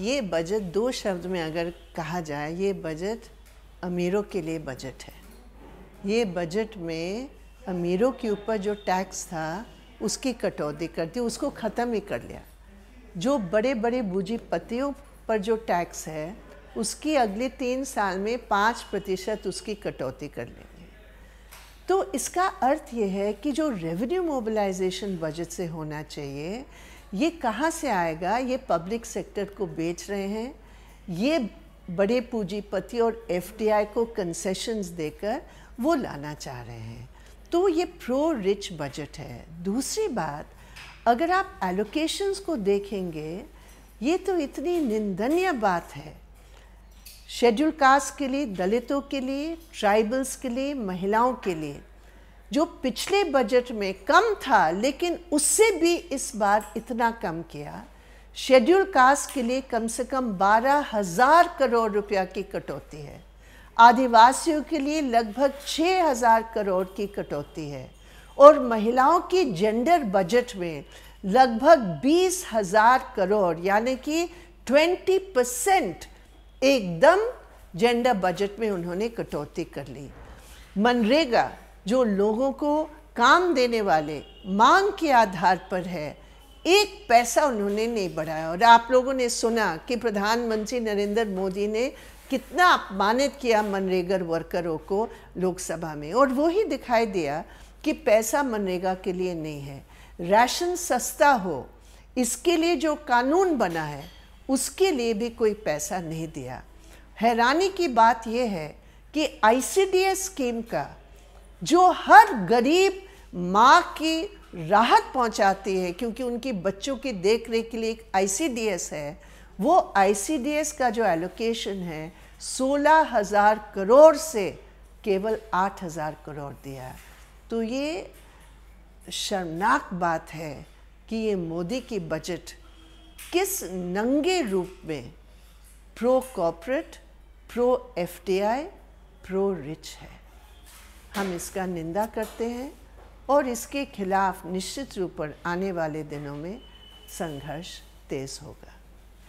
ये बजट दो शब्द में अगर कहा जाए ये बजट अमीरों के लिए बजट है ये बजट में अमीरों के ऊपर जो टैक्स था उसकी कटौती कर दी उसको ख़त्म ही कर लिया जो बड़े बड़े पतियों पर जो टैक्स है उसकी अगले तीन साल में पाँच प्रतिशत उसकी कटौती कर लेंगे तो इसका अर्थ ये है कि जो रेवेन्यू मोबिलाइजेशन बजट से होना चाहिए ये कहाँ से आएगा ये पब्लिक सेक्टर को बेच रहे हैं ये बड़े पूंजीपति और एफडीआई को कंसेशंस देकर वो लाना चाह रहे हैं तो ये प्रो रिच बजट है दूसरी बात अगर आप एलोकेशंस को देखेंगे ये तो इतनी निंदनीय बात है शेड्यूल कास्ट के लिए दलितों के लिए ट्राइबल्स के लिए महिलाओं के लिए जो पिछले बजट में कम था लेकिन उससे भी इस बार इतना कम किया शेड्यूल कास्ट के लिए कम से कम बारह हज़ार करोड़ रुपया की कटौती है आदिवासियों के लिए लगभग छः हज़ार करोड़ की कटौती है और महिलाओं की जेंडर बजट में लगभग बीस हज़ार करोड़ यानी कि ट्वेंटी परसेंट एकदम जेंडर बजट में उन्होंने कटौती कर ली मनरेगा जो लोगों को काम देने वाले मांग के आधार पर है एक पैसा उन्होंने नहीं बढ़ाया और आप लोगों ने सुना कि प्रधानमंत्री नरेंद्र मोदी ने कितना अपमानित किया मनरेगा वर्करों को लोकसभा में और वो ही दिखाई दिया कि पैसा मनरेगा के लिए नहीं है राशन सस्ता हो इसके लिए जो कानून बना है उसके लिए भी कोई पैसा नहीं दिया हैरानी की बात यह है कि आईसीडीएस स्कीम का जो हर गरीब माँ की राहत पहुँचाती है क्योंकि उनके बच्चों की देख रेख के लिए एक आई है वो आई का जो एलोकेशन है सोलह हज़ार करोड़ से केवल आठ हज़ार करोड़ दिया तो ये शर्मनाक बात है कि ये मोदी की बजट किस नंगे रूप में pro corporate pro F pro rich है हम इसका निंदा करते हैं और इसके खिलाफ निश्चित रूप पर आने वाले दिनों में संघर्ष तेज़ होगा